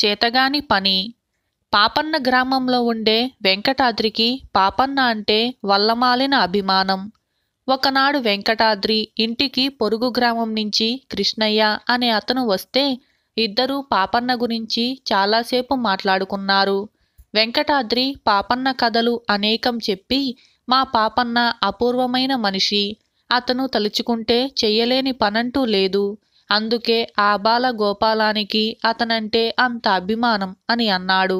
చేతగాని పని పాపన్న గ్రామంలో ఉండే వెంకటాద్రికి పాపన్న అంటే వల్లమాలిన అభిమానం ఒకనాడు వెంకటాద్రి ఇంటికి పొరుగు గ్రామం నుంచి కృష్ణయ్య అనే అతను వస్తే ఇద్దరూ పాపన్న గురించి చాలాసేపు మాట్లాడుకున్నారు వెంకటాద్రి పాపన్న కథలు అనేకం చెప్పి మా పాపన్న అపూర్వమైన మనిషి అతను తలుచుకుంటే చెయ్యలేని పనంటూ లేదు అందుకే ఆ బాల గోపాలానికి అతనంటే అంత అభిమానం అని అన్నాడు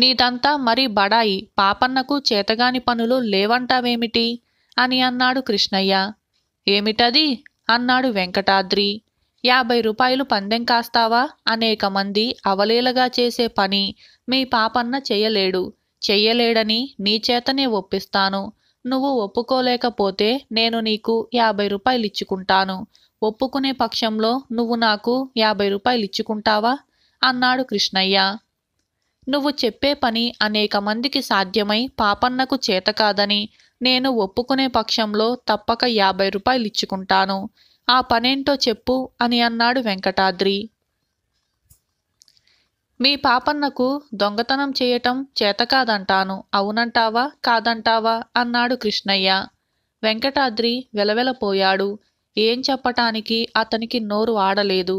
నీదంతా మరి బడాయి పాపన్నకు చేతగాని పనులు లేవంటావేమిటి అని అన్నాడు కృష్ణయ్య ఏమిటది అన్నాడు వెంకటాద్రి యాభై రూపాయలు పందెం కాస్తావా అనేక మంది అవలీలగా చేసే పని మీ పాపన్న చెయ్యలేడు చెయ్యలేడని నీ చేతనే ఒప్పిస్తాను నువ్వు ఒప్పుకోలేకపోతే నేను నీకు యాభై రూపాయలు ఇచ్చుకుంటాను ఒప్పుకునే పక్షంలో నువ్వు నాకు యాభై రూపాయలు ఇచ్చుకుంటావా అన్నాడు కృష్ణయ్య నువ్వు చెప్పే పని అనేక మందికి సాధ్యమై పాపన్నకు చేత కాదని నేను ఒప్పుకునే పక్షంలో తప్పక యాభై రూపాయలు ఇచ్చుకుంటాను ఆ పనేంటో చెప్పు అని అన్నాడు వెంకటాద్రి మీ పాపన్నకు దొంగతనం చేయటం చేత కాదంటాను అవునంటావా కాదంటావా అన్నాడు కృష్ణయ్య వెంకటాద్రి వెలవెలపోయాడు ఏం చెప్పటానికి అతనికి నోరు ఆడలేదు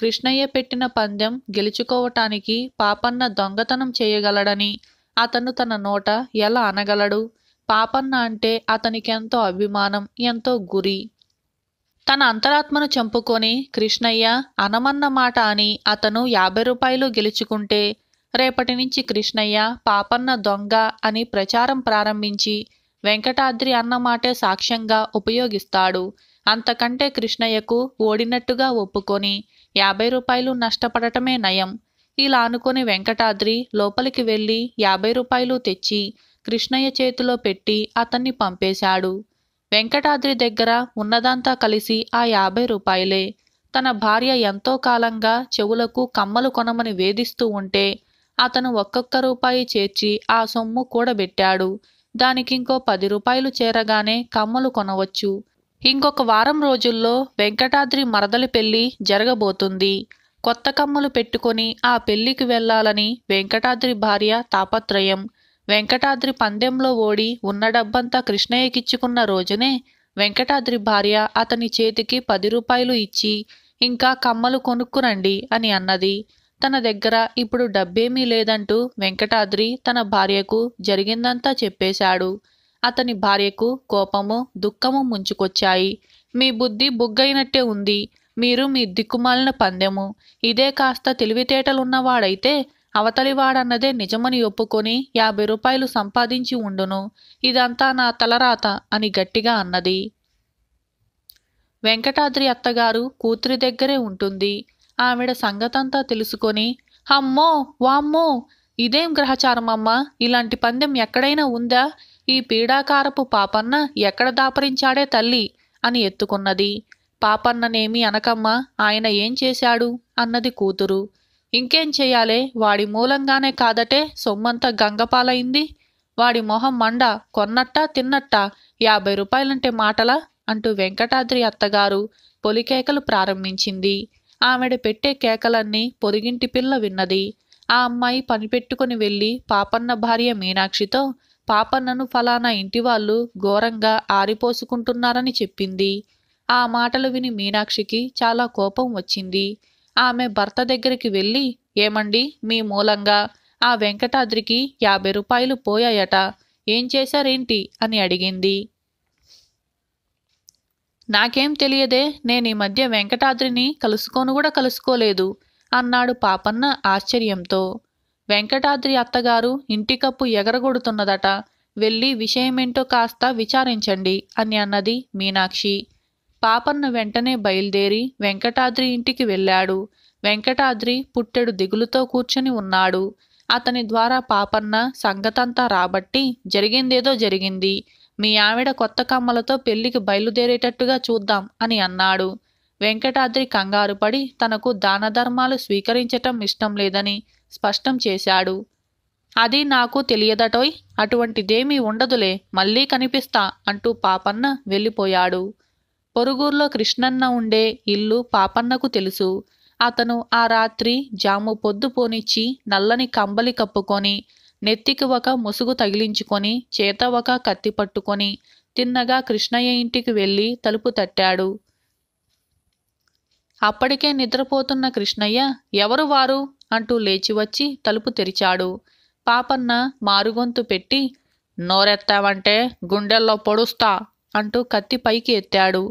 కృష్ణయ్య పెట్టిన పందెం గెలుచుకోవటానికి పాపన్న దొంగతనం చేయగలడని అతను తన నోట ఎలా అనగలడు పాపన్న అంటే అతనికెంతో అభిమానం ఎంతో గురి తన అంతరాత్మను చంపుకొని కృష్ణయ్య అనమన్న మాట అని అతను యాభై రూపాయలు గెలుచుకుంటే రేపటి నుంచి కృష్ణయ్య పాపన్న దొంగ అని ప్రచారం ప్రారంభించి వెంకటాద్రి అన్నమాటే సాక్ష్యంగా ఉపయోగిస్తాడు అంతకంటే కృష్ణయ్యకు ఓడినట్టుగా ఒప్పుకొని యాభై రూపాయలు నష్టపడటమే నయం ఇలా అనుకుని వెంకటాద్రి లోపలికి వెళ్ళి యాభై రూపాయలు తెచ్చి కృష్ణయ్య చేతిలో పెట్టి అతన్ని పంపేశాడు వెంకటాద్రి దగ్గర ఉన్నదంతా కలిసి ఆ యాభై రూపాయలే తన భార్య ఎంతో కాలంగా చెవులకు కమ్మలు కొనమని వేధిస్తూ ఉంటే అతను ఒక్కొక్క రూపాయి చేర్చి ఆ సొమ్ము కూడబెట్టాడు దానికింకో పది రూపాయలు చేరగానే కమ్మలు కొనవచ్చు ఇంకొక వారం రోజుల్లో వెంకటాద్రి మరదలి పెళ్లి జరగబోతుంది కొత్త కమ్మలు పెట్టుకొని ఆ పెళ్లికి వెళ్లాలని వెంకటాద్రి భార్య తాపత్రయం వెంకటాద్రి పందెంలో ఓడి ఉన్న డబ్బంతా కృష్ణయ్యకిచ్చుకున్న రోజునే వెంకటాద్రి భార్య అతని చేతికి పది రూపాయలు ఇచ్చి ఇంకా కమ్మలు కొనుక్కురండి అని అన్నది తన దగ్గర ఇప్పుడు డబ్బేమీ లేదంటూ వెంకటాద్రి తన భార్యకు జరిగిందంతా చెప్పేశాడు అతని భార్యకు కోపము దుఃఖము ముంచుకొచ్చాయి మీ బుద్ధి బుగ్గైనట్టే ఉంది మీరు మీ దిక్కుమాలిన పందెము ఇదే కాస్త తెలివితేటలున్నవాడైతే అవతలివాడన్నదే నిజమని ఒప్పుకొని యాభై రూపాయలు సంపాదించి ఉండును ఇదంతా నా తలరాత అని గట్టిగా అన్నది వెంకటాద్రి అత్తగారు కూతురి దగ్గరే ఉంటుంది ఆవిడ సంగతంతా తెలుసుకొని అమ్మో వామ్మో ఇదేం గ్రహచారమమ్మా ఇలాంటి పందెం ఎక్కడైనా ఉందా ఈ పీడాకారపు పాపన్న ఎక్కడ దాపరించాడే తల్లి అని ఎత్తుకున్నది పాపన్ననేమి అనకమ్మా ఆయన ఏం చేశాడు అన్నది కూతురు ఇంకేం చెయ్యాలే వాడి మూలంగానే కాదటే సొమ్మంతా గంగపాలైంది వాడి మొహం మండ కొన్నట్టా తిన్నట్టా యాభై రూపాయలంటే మాటలా అంటూ వెంకటాద్రి అత్తగారు పొలికేకలు ప్రారంభించింది ఆమెడ పెట్టే కేకలన్నీ పొరిగింటి పిల్ల విన్నది ఆ అమ్మాయి పనిపెట్టుకుని వెళ్ళి పాపన్న భార్య మీనాక్షితో పాపన్నను ఫలానా ఇంటి వాళ్ళు ఘోరంగా ఆరిపోసుకుంటున్నారని చెప్పింది ఆ మాటలు విని మీనాక్షికి చాలా కోపం వచ్చింది ఆమె భర్త దగ్గరికి వెళ్ళి ఏమండి మీ మూలంగా ఆ వెంకటాద్రికి యాభై రూపాయలు పోయాయట ఏం చేశారేంటి అని అడిగింది నాకేం తెలియదే నేను ఈ మధ్య వెంకటాద్రిని కలుసుకోను కూడా కలుసుకోలేదు అన్నాడు పాపన్న ఆశ్చర్యంతో వెంకటాద్రి అత్తగారు ఇంటికప్పు ఎగరగొడుతున్నదట వెళ్ళి విషయమేంటో కాస్త విచారించండి అని అన్నది మీనాక్షి పాపన్న వెంటనే బయలుదేరి వెంకటాద్రి ఇంటికి వెళ్ళాడు వెంకటాద్రి పుట్టెడు దిగులుతో కూర్చుని ఉన్నాడు అతని ద్వారా పాపన్న సంగతంతా రాబట్టి జరిగిందేదో జరిగింది మీ ఆవిడ కొత్త కమ్మలతో పెళ్లికి బయలుదేరేటట్టుగా చూద్దాం అని అన్నాడు వెంకటాద్రి కంగారుపడి తనకు దానధర్మాలు స్వీకరించటం ఇష్టం లేదని స్పష్టం చేశాడు అది నాకు తెలియదటోయ్ అటువంటిదేమీ ఉండదులే మళ్ళీ కనిపిస్తా అంటూ పాపన్న వెళ్ళిపోయాడు పొరుగుర్లో కృష్ణన్న ఉండే ఇల్లు పాపన్నకు తెలుసు అతను ఆ రాత్రి జాము పొద్దు పోనిచ్చి నల్లని కంబలి కప్పుకొని నెత్తికి ఒక ముసుగు తగిలించుకొని చేత ఒక కత్తి పట్టుకొని తిన్నగా కృష్ణయ్య ఇంటికి వెళ్ళి తలుపు తట్టాడు అప్పటికే నిద్రపోతున్న కృష్ణయ్య ఎవరు వారు అంటూ లేచివచ్చి తలుపు తెరిచాడు పాపన్న మారుగొంతు పెట్టి నోరెత్తావంటే గుండెల్లో పొడుస్తా అంటూ కత్తి పైకి ఎత్తాడు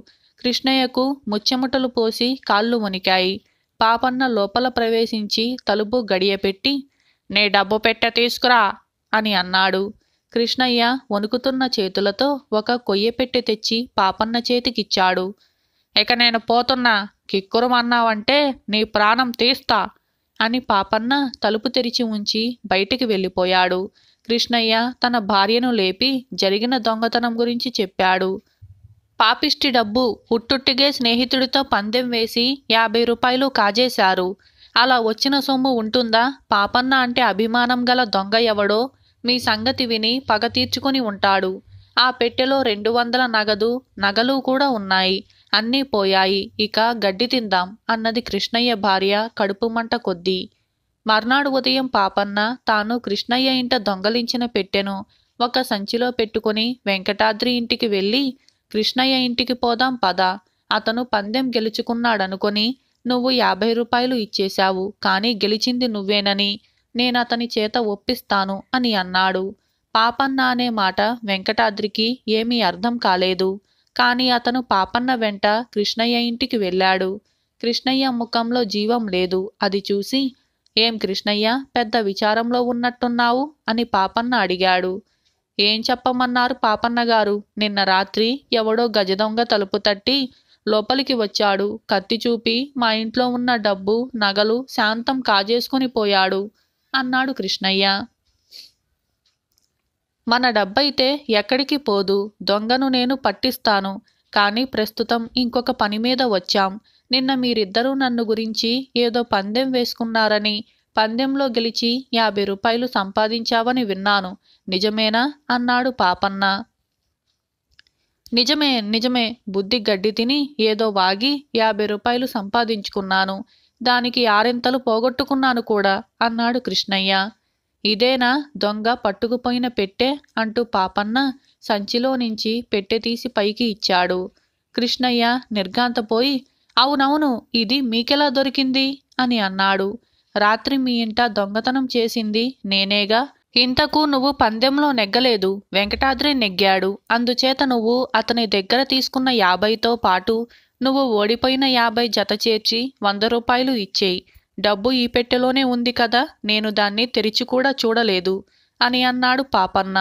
కృష్ణయ్యకు ముచ్చెముటలు పోసి కాళ్ళు మునికాయి పాపన్న లోపల ప్రవేశించి తలుపు గడియపెట్టి నే డబ్బు పెట్ట తీసుకురా అని అన్నాడు కృష్ణయ్య వణుకుతున్న చేతులతో ఒక కొయ్యపెట్టె తెచ్చి పాపన్న చేతికిచ్చాడు ఇక నేను పోతున్నా కిక్కురమన్నావంటే నీ ప్రాణం తీస్తా అని పాపన్న తలుపు తెరిచి ఉంచి బయటికి వెళ్ళిపోయాడు కృష్ణయ్య తన భార్యను లేపి జరిగిన దొంగతనం గురించి చెప్పాడు పాపిష్టి డబ్బు ఉట్టుట్టిగే స్నేహితుడితో పందెం వేసి యాభై రూపాయలు కాజేశారు అలా వచ్చిన సొమ్ము ఉంటుందా పాపన్న అంటే అభిమానం గల దొంగ ఎవడో మీ సంగతి విని పగ తీర్చుకుని ఉంటాడు ఆ పెట్టెలో రెండు వందల నగదు నగలు కూడా ఉన్నాయి అన్నీ పోయాయి ఇక గడ్డి తిందాం అన్నది కృష్ణయ్య భార్య కడుపుమంట కొద్దీ మర్నాడు ఉదయం పాపన్న తాను కృష్ణయ్య ఇంట దొంగలించిన పెట్టెను ఒక సంచిలో పెట్టుకుని వెంకటాద్రి ఇంటికి వెళ్ళి కృష్ణయ్య ఇంటికి పోదాం పద అతను పందెం గెలుచుకున్నాడనుకొని నువ్వు యాభై రూపాయలు ఇచ్చేశావు కానీ గెలిచింది నువ్వేనని నేనతని చేత ఒప్పిస్తాను అని అన్నాడు పాపన్న అనే మాట వెంకటాద్రికి ఏమీ అర్థం కాలేదు కానీ అతను పాపన్న వెంట కృష్ణయ్య ఇంటికి వెళ్ళాడు కృష్ణయ్య ముఖంలో జీవం లేదు అది చూసి ఏం కృష్ణయ్య పెద్ద విచారంలో ఉన్నట్టున్నావు అని పాపన్న అడిగాడు ఏం చెప్పమన్నారు పాపన్నగారు నిన్న రాత్రి ఎవడో గజదొంగ తలుపు తట్టి లోపలికి వచ్చాడు కత్తి చూపి మా ఇంట్లో ఉన్న డబ్బు నగలు శాంతం కాజేసుకుని పోయాడు అన్నాడు కృష్ణయ్య మన డబ్బైతే ఎక్కడికి పోదు దొంగను నేను పట్టిస్తాను కానీ ప్రస్తుతం ఇంకొక పని మీద వచ్చాం నిన్న మీరిద్దరూ నన్ను గురించి ఏదో పందెం వేసుకున్నారని పందెంలో గెలిచి యాభై రూపాయలు సంపాదించావని విన్నాను నిజమేనా అన్నాడు పాపన్న నిజమే నిజమే బుద్ధి గడ్డి తిని ఏదో వాగి యాభై రూపాయలు సంపాదించుకున్నాను దానికి ఆరింతలు పోగొట్టుకున్నాను కూడా అన్నాడు కృష్ణయ్య ఇదేనా దొంగ పట్టుకుపోయిన పెట్టె అంటూ పాపన్న సంచిలో నుంచి పెట్టె తీసి పైకి ఇచ్చాడు కృష్ణయ్య నిర్గాంతపోయి అవునవును ఇది మీకెలా దొరికింది అని అన్నాడు రాత్రి మీ ఇంట దొంగతనం చేసింది నేనేగా ఇంతకు నువ్వు పందెంలో నెగ్గలేదు వెంకటాద్రి నెగ్గాడు అందుచేత నువ్వు అతని దగ్గర తీసుకున్న యాభైతో పాటు నువ్వు ఓడిపోయిన యాభై జత చేర్చి వంద రూపాయలు ఇచ్చేయి డబ్బు ఈ పెట్టెలోనే ఉంది కదా నేను దాన్ని తెరిచి కూడా చూడలేదు అని అన్నాడు పాపన్న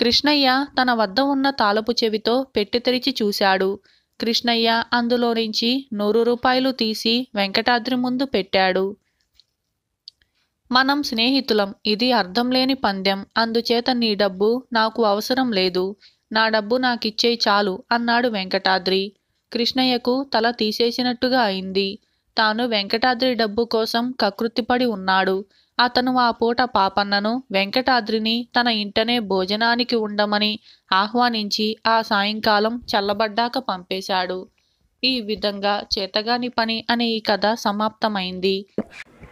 కృష్ణయ్య తన వద్ద ఉన్న తాలపు చెవితో పెట్టి తెరిచి చూశాడు కృష్ణయ్య అందులో నుంచి నూరు రూపాయలు తీసి వెంకటాద్రి ముందు పెట్టాడు మనం స్నేహితులం ఇది అర్థం లేని పందెం అందుచేత నీ డబ్బు నాకు అవసరం లేదు నా డబ్బు నాకిచ్చే చాలు అన్నాడు వెంకటాద్రి కృష్ణయ్యకు తల తీసేసినట్టుగా అయింది తాను వెంకటాద్రి డబ్బు కోసం కకృతిపడి ఉన్నాడు అతను ఆ పూట పాపన్నను వెంకటాద్రిని తన ఇంటనే భోజనానికి ఉండమని ఆహ్వానించి ఆ సాయంకాలం చల్లబడ్డాక పంపేశాడు ఈ విధంగా చేతగాని పని అనే ఈ కథ సమాప్తమైంది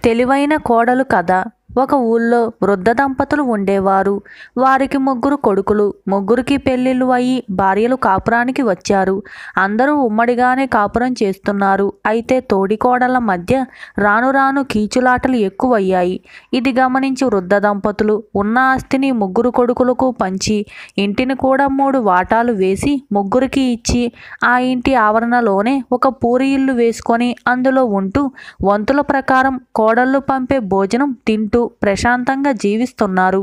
తెలివైన కోడలు కథ ఒక ఊళ్ళో వృద్ధ దంపతులు ఉండేవారు వారికి ముగ్గురు కొడుకులు ముగ్గురికి పెళ్ళిళ్ళు అయ్యి భార్యలు కాపురానికి వచ్చారు అందరూ ఉమ్మడిగానే కాపురం చేస్తున్నారు అయితే తోడికోడల మధ్య రాను రాను కీచులాటలు ఎక్కువయ్యాయి ఇది గమనించి వృద్ధ దంపతులు ఉన్న ఆస్తిని ముగ్గురు కొడుకులకు పంచి ఇంటిని కూడా మూడు వాటాలు వేసి ముగ్గురికి ఇచ్చి ఆ ఇంటి ఆవరణలోనే ఒక పూరి ఇల్లు వేసుకొని అందులో ఉంటూ వంతుల ప్రకారం కోడళ్ళు పంపే భోజనం తింటూ ప్రశాంతంగా జీవిస్తున్నారు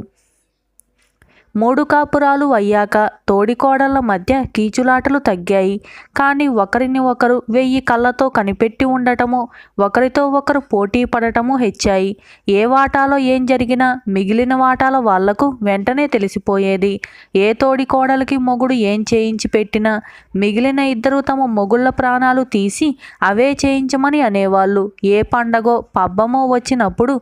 మూడు కాపురాలు అయ్యాక తోడికోడళ్ల మధ్య కీచులాటలు తగ్గాయి కానీ ఒకరిని ఒకరు వెయ్యి కళ్ళతో కనిపెట్టి ఉండటము ఒకరితో ఒకరు పోటీ పడటము హెచ్చాయి ఏ వాటాలో ఏం జరిగినా మిగిలిన వాటాల వాళ్లకు వెంటనే తెలిసిపోయేది ఏ కోడలకి మొగుడు ఏం చేయించి పెట్టినా మిగిలిన ఇద్దరు తమ మొగుళ్ళ ప్రాణాలు తీసి అవే చేయించమని అనేవాళ్ళు ఏ పండగో పబ్బమో వచ్చినప్పుడు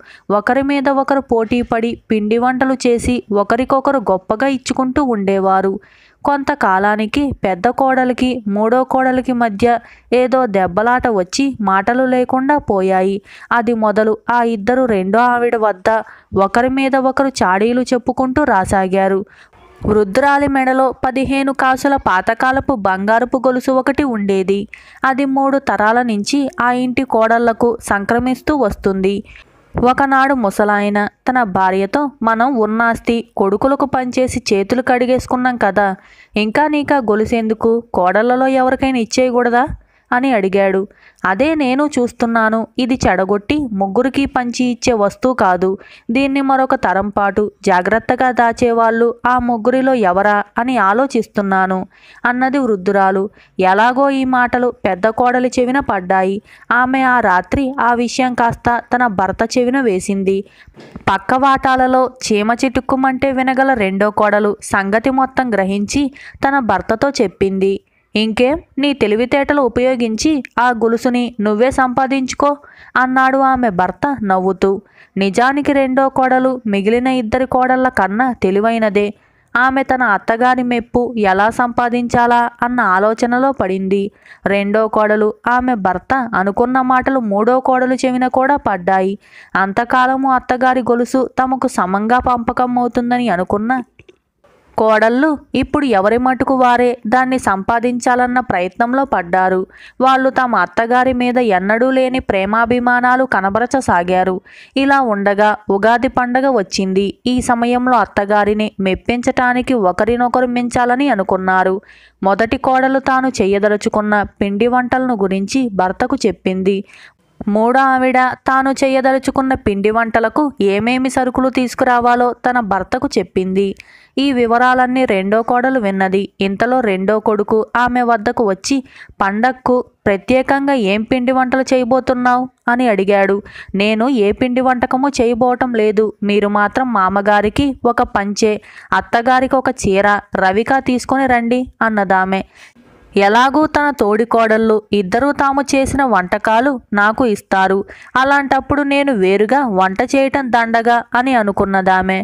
ఒకరి మీద ఒకరు పోటీ పడి పిండి వంటలు చేసి ఒకరికొకరు గొప్ప గొప్పగా ఇచ్చుకుంటూ ఉండేవారు కొంతకాలానికి పెద్ద కోడలికి మూడో కోడలికి మధ్య ఏదో దెబ్బలాట వచ్చి మాటలు లేకుండా పోయాయి అది మొదలు ఆ ఇద్దరు రెండో ఆవిడ వద్ద ఒకరి మీద ఒకరు చాడీలు చెప్పుకుంటూ రాసాగారు వృద్ధురాలి మెడలో పదిహేను కాసుల పాతకాలపు బంగారపు గొలుసు ఒకటి ఉండేది అది మూడు తరాల నుంచి ఆ ఇంటి కోడళ్లకు సంక్రమిస్తూ వస్తుంది ఒకనాడు ముసలాయన తన భార్యతో మనం ఉన్నాస్తి కొడుకులకు పనిచేసి చేతులు కడిగేసుకున్నాం కదా ఇంకా నీకా గొలిసేందుకు కోడళ్లలో ఎవరికైనా ఇచ్చేయకూడదా అని అడిగాడు అదే నేను చూస్తున్నాను ఇది చెడగొట్టి ముగ్గురికి పంచి ఇచ్చే వస్తువు కాదు దీన్ని మరొక తరం పాటు జాగ్రత్తగా దాచేవాళ్ళు ఆ ముగ్గురిలో ఎవరా అని ఆలోచిస్తున్నాను అన్నది వృద్ధురాలు ఎలాగో ఈ మాటలు పెద్ద కోడలి చెవిన పడ్డాయి ఆమె ఆ రాత్రి ఆ విషయం కాస్త తన భర్త చెవిన వేసింది పక్క వాటాలలో చీమ చిటుక్కుమంటే వినగల రెండో కోడలు సంగతి మొత్తం గ్రహించి తన భర్తతో చెప్పింది ఇంకేం నీ తెలివితేటలు ఉపయోగించి ఆ గొలుసుని నువ్వే సంపాదించుకో అన్నాడు ఆమె భర్త నవ్వుతూ నిజానికి రెండో కోడలు మిగిలిన ఇద్దరి కోడళ్ల కన్నా తెలివైనదే ఆమె తన అత్తగారి మెప్పు ఎలా సంపాదించాలా అన్న ఆలోచనలో పడింది రెండో కోడలు ఆమె భర్త అనుకున్న మాటలు మూడో కోడలు చెవిన కూడా పడ్డాయి అంతకాలము అత్తగారి గొలుసు తమకు సమంగా పంపకం అవుతుందని అనుకున్న కోడళ్ళు ఇప్పుడు ఎవరి మటుకు వారే దాన్ని సంపాదించాలన్న ప్రయత్నంలో పడ్డారు వాళ్ళు తమ అత్తగారి మీద ఎన్నడూ లేని ప్రేమాభిమానాలు కనబరచసాగారు ఇలా ఉండగా ఉగాది పండగ వచ్చింది ఈ సమయంలో అత్తగారిని మెప్పించటానికి ఒకరినొకరు మించాలని అనుకున్నారు మొదటి కోడలు తాను చేయదలుచుకున్న పిండి వంటలను గురించి భర్తకు చెప్పింది మూడో ఆవిడ తాను చేయదలుచుకున్న పిండి వంటలకు ఏమేమి సరుకులు తీసుకురావాలో తన భర్తకు చెప్పింది ఈ వివరాలన్నీ రెండో కోడలు విన్నది ఇంతలో రెండో కొడుకు ఆమె వద్దకు వచ్చి పండక్కు ప్రత్యేకంగా ఏం పిండి వంటలు చేయబోతున్నావు అని అడిగాడు నేను ఏ పిండి వంటకము చేయబోవటం లేదు మీరు మాత్రం మామగారికి ఒక పంచే అత్తగారికి ఒక చీర రవిక తీసుకొని రండి అన్నదామె ఎలాగూ తన తోడికోడళ్ళు ఇద్దరూ తాము చేసిన వంటకాలు నాకు ఇస్తారు అలాంటప్పుడు నేను వేరుగా వంట చేయటం దండగా అని అనుకున్నదామె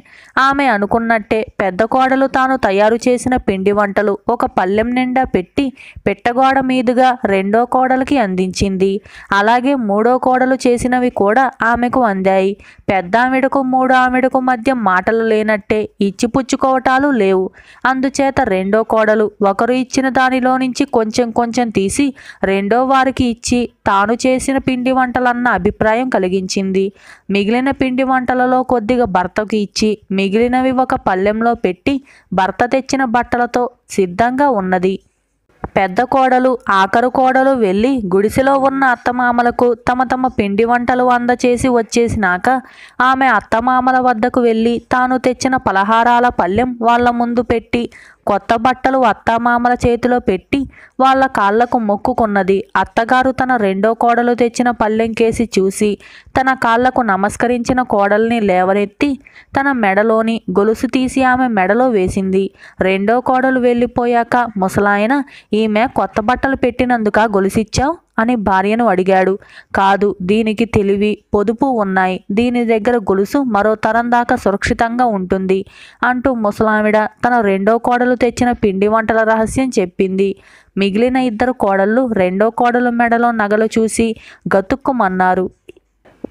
ఆమె అనుకున్నట్టే పెద్ద కోడలు తాను తయారు చేసిన పిండి వంటలు ఒక పల్లెం నిండా పెట్టి పెట్టగోడ మీదుగా రెండో కోడలకి అందించింది అలాగే మూడో కోడలు చేసినవి కూడా ఆమెకు అందాయి పెద్ద ఆమెడకు మూడో ఆమెడకు మధ్య మాటలు లేనట్టే ఇచ్చిపుచ్చుకోవటాలు లేవు అందుచేత రెండో కోడలు ఒకరు ఇచ్చిన దానిలో నుంచి నుంచి కొంచెం కొంచెం తీసి రెండో వారికి ఇచ్చి తాను చేసిన పిండి వంటలన్న అభిప్రాయం కలిగించింది మిగిలిన పిండి వంటలలో కొద్దిగా భర్తకు ఇచ్చి మిగిలినవి ఒక పళ్ళెంలో పెట్టి భర్త తెచ్చిన బట్టలతో సిద్ధంగా ఉన్నది పెద్ద కోడలు ఆఖరు కోడలు వెళ్ళి గుడిసెలో ఉన్న అత్తమామలకు తమ తమ పిండి వంటలు అందచేసి వచ్చేసినాక ఆమె అత్తమామల వద్దకు వెళ్ళి తాను తెచ్చిన పలహారాల పళ్ళెం వాళ్ళ ముందు పెట్టి కొత్త బట్టలు అత్తామామల చేతిలో పెట్టి వాళ్ళ కాళ్లకు మొక్కుకున్నది అత్తగారు తన రెండో కోడలు తెచ్చిన పల్లెంకేసి చూసి తన కాళ్లకు నమస్కరించిన కోడల్ని లేవనెత్తి తన మెడలోని గొలుసు తీసి ఆమె మెడలో వేసింది రెండో కోడలు వెళ్ళిపోయాక ముసలాయన ఈమె కొత్త బట్టలు పెట్టినందుక గొలుసిచ్చావు అని భార్యను అడిగాడు కాదు దీనికి తెలివి పొదుపు ఉన్నాయి దీని దగ్గర గొలుసు మరో తరం దాకా సురక్షితంగా ఉంటుంది అంటూ ముసలామిడ తన రెండో కోడలు తెచ్చిన పిండి వంటల రహస్యం చెప్పింది మిగిలిన ఇద్దరు కోడళ్ళు రెండో కోడలు మెడలో నగలు చూసి గతుక్కుమన్నారు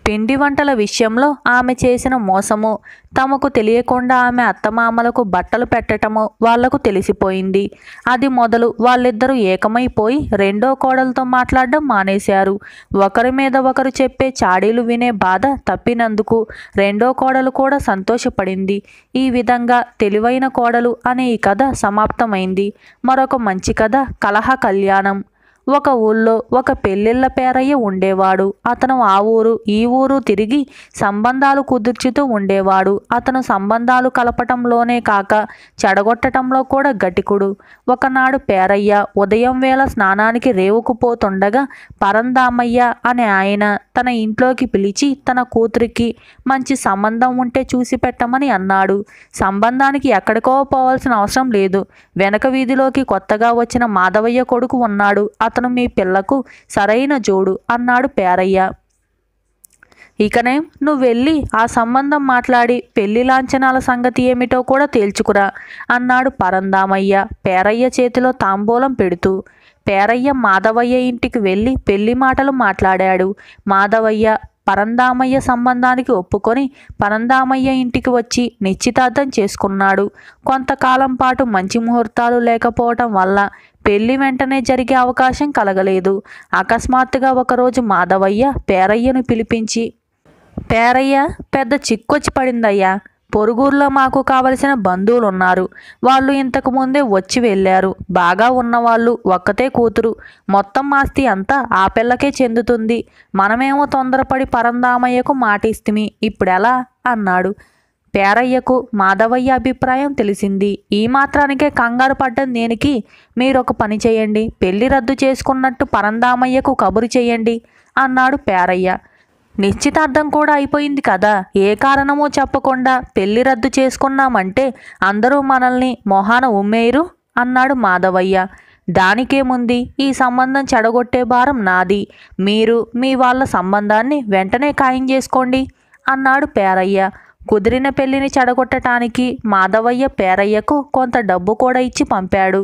పిండి వంటల విషయంలో ఆమె చేసిన మోసము తమకు తెలియకుండా ఆమె అత్తమామలకు బట్టలు పెట్టటము వాళ్లకు తెలిసిపోయింది అది మొదలు వాళ్ళిద్దరూ ఏకమైపోయి రెండో కోడలతో మాట్లాడడం మానేశారు ఒకరి మీద ఒకరు చెప్పే చాడీలు వినే బాధ తప్పినందుకు రెండో కోడలు కూడా సంతోషపడింది ఈ విధంగా తెలివైన కోడలు అనే ఈ కథ సమాప్తమైంది మరొక మంచి కథ కలహ కళ్యాణం ఒక ఊళ్ళో ఒక పెళ్ళిళ్ళ పేరయ్య ఉండేవాడు అతను ఆ ఊరు ఈ ఊరు తిరిగి సంబంధాలు కుదుర్చుతూ ఉండేవాడు అతను సంబంధాలు కలపటంలోనే కాక చెడగొట్టటంలో కూడా గటికుడు ఒకనాడు పేరయ్య ఉదయం వేళ స్నానానికి రేవుకుపోతుండగా పరందామయ్య అనే ఆయన తన ఇంట్లోకి పిలిచి తన కూతురికి మంచి సంబంధం ఉంటే చూసి పెట్టమని అన్నాడు సంబంధానికి ఎక్కడికో పోవాల్సిన అవసరం లేదు వెనక వీధిలోకి కొత్తగా వచ్చిన మాధవయ్య కొడుకు ఉన్నాడు అతను మీ పిల్లకు సరైన జోడు అన్నాడు పేరయ్య ఇకనే నువ్వు వెళ్ళి ఆ సంబంధం మాట్లాడి పెళ్లి లాంఛనాల సంగతి ఏమిటో కూడా తేల్చుకురా అన్నాడు పరందామయ్య పేరయ్య చేతిలో తాంబూలం పెడుతూ పేరయ్య మాధవయ్య ఇంటికి వెళ్ళి పెళ్లి మాటలు మాట్లాడాడు మాధవయ్య పరందామయ్య సంబంధానికి ఒప్పుకొని పరందామయ్య ఇంటికి వచ్చి నిశ్చితార్థం చేసుకున్నాడు కొంతకాలం పాటు మంచి ముహూర్తాలు లేకపోవటం వల్ల పెళ్లి వెంటనే జరిగే అవకాశం కలగలేదు అకస్మాత్తుగా ఒకరోజు మాధవయ్య పేరయ్యను పిలిపించి పేరయ్య పెద్ద చిక్కొచ్చి పడిందయ్యా పొరుగుర్లో మాకు కావలసిన బంధువులు ఉన్నారు వాళ్ళు ఇంతకు ముందే వచ్చి వెళ్ళారు బాగా ఉన్నవాళ్ళు ఒక్కతే కూతురు మొత్తం ఆస్తి అంతా ఆ పిల్లకే చెందుతుంది మనమేమో తొందరపడి పరందామయ్యకు మాటిస్తిమి ఇప్పుడెలా అన్నాడు పేరయ్యకు మాధవయ్య అభిప్రాయం తెలిసింది ఈ మాత్రానికే కంగారు పడ్డం దేనికి ఒక పని చేయండి పెళ్లి రద్దు చేసుకున్నట్టు పరందామయ్యకు కబురు చేయండి అన్నాడు పేరయ్య నిశ్చితార్థం కూడా అయిపోయింది కదా ఏ కారణమో చెప్పకుండా పెళ్లి రద్దు చేసుకున్నామంటే అందరూ మనల్ని మొహాన ఉమ్మేయరు అన్నాడు మాధవయ్య దానికేముంది ఈ సంబంధం చెడగొట్టే భారం నాది మీరు మీ వాళ్ళ సంబంధాన్ని వెంటనే ఖాయం చేసుకోండి అన్నాడు పేరయ్య కుదిరిన పెళ్లిని చెడగొట్టటానికి మాధవయ్య పేరయ్యకు కొంత డబ్బు కూడా ఇచ్చి పంపాడు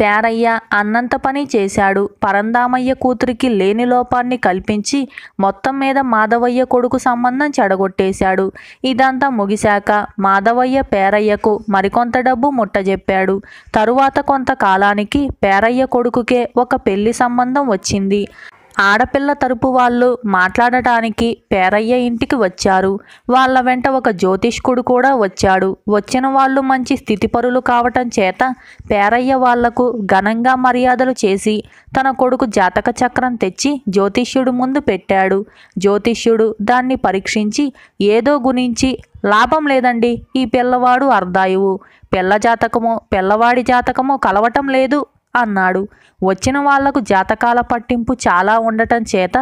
పేరయ్య అన్నంత పని చేశాడు పరందామయ్య కూతురికి లేని లోపాన్ని కల్పించి మొత్తం మీద మాధవయ్య కొడుకు సంబంధం చెడగొట్టేశాడు ఇదంతా ముగిశాక మాధవయ్య పేరయ్యకు మరికొంత డబ్బు ముట్టజెప్పాడు తరువాత కొంతకాలానికి పేరయ్య కొడుకుకే ఒక పెళ్లి సంబంధం వచ్చింది ఆడపిల్ల తరపు వాళ్ళు మాట్లాడటానికి పేరయ్య ఇంటికి వచ్చారు వాళ్ళ వెంట ఒక జ్యోతిష్కుడు కూడా వచ్చాడు వచ్చిన వాళ్ళు మంచి స్థితిపరులు కావటం చేత పేరయ్య వాళ్లకు ఘనంగా మర్యాదలు చేసి తన కొడుకు జాతక చక్రం తెచ్చి జ్యోతిష్యుడు ముందు పెట్టాడు జ్యోతిష్యుడు దాన్ని పరీక్షించి ఏదో గుణించి లాభం లేదండి ఈ పిల్లవాడు అర్ధాయువు పిల్ల జాతకము పిల్లవాడి జాతకము కలవటం లేదు అన్నాడు వచ్చిన వాళ్లకు జాతకాల పట్టింపు చాలా ఉండటం చేత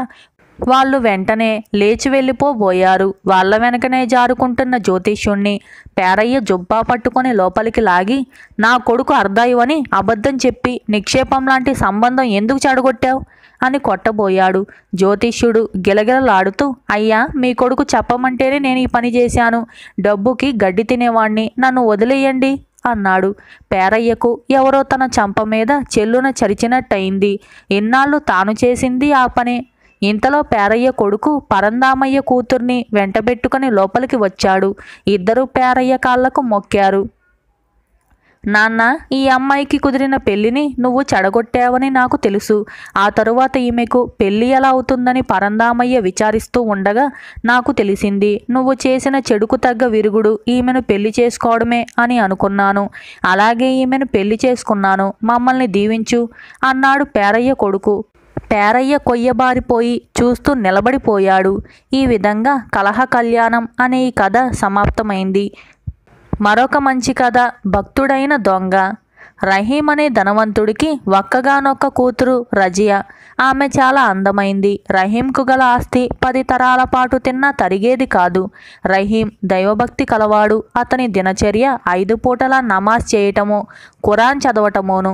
వాళ్ళు వెంటనే లేచి వెళ్ళిపోబోయారు వాళ్ళ వెనకనే జారుకుంటున్న జ్యోతిష్యుణ్ణి పేరయ్య జుబ్బా పట్టుకొని లోపలికి లాగి నా కొడుకు అర్ధాయువని అబద్ధం చెప్పి నిక్షేపం లాంటి సంబంధం ఎందుకు చెడగొట్టావు అని కొట్టబోయాడు జ్యోతిష్యుడు గిలగిలలాడుతూ అయ్యా మీ కొడుకు చెప్పమంటేనే నేను ఈ పని చేశాను డబ్బుకి గడ్డి తినేవాణ్ణి నన్ను వదిలేయండి అన్నాడు పేరయ్యకు ఎవరో తన చంప మీద చెల్లున చరిచినట్టయింది ఇన్నాళ్ళు తాను చేసింది ఆ పనే ఇంతలో పేరయ్య కొడుకు పరందామయ్య కూతుర్ని వెంటబెట్టుకుని లోపలికి వచ్చాడు ఇద్దరు పేరయ్య కాళ్లకు మొక్కారు నాన్న ఈ అమ్మాయికి కుదిరిన పెళ్లిని నువ్వు చెడగొట్టావని నాకు తెలుసు ఆ తరువాత ఈమెకు పెళ్లి ఎలా అవుతుందని పరందామయ్య విచారిస్తూ ఉండగా నాకు తెలిసింది నువ్వు చేసిన చెడుకు తగ్గ విరుగుడు ఈమెను పెళ్లి చేసుకోవడమే అని అనుకున్నాను అలాగే ఈమెను పెళ్లి చేసుకున్నాను మమ్మల్ని దీవించు అన్నాడు పేరయ్య కొడుకు పేరయ్య కొయ్యబారిపోయి చూస్తూ నిలబడిపోయాడు ఈ విధంగా కలహ కళ్యాణం అనే ఈ కథ సమాప్తమైంది మరొక మంచి కథ భక్తుడైన దొంగ రహీం అనే ధనవంతుడికి ఒక్కగానొక్క కూతురు రజియా ఆమె చాలా అందమైంది రహీంకు గల ఆస్తి పది తరాల పాటు తిన్నా తరిగేది కాదు రహీం దైవభక్తి కలవాడు అతని దినచర్య ఐదు పూటల నమాజ్ చేయటము ఖురాన్ చదవటమోను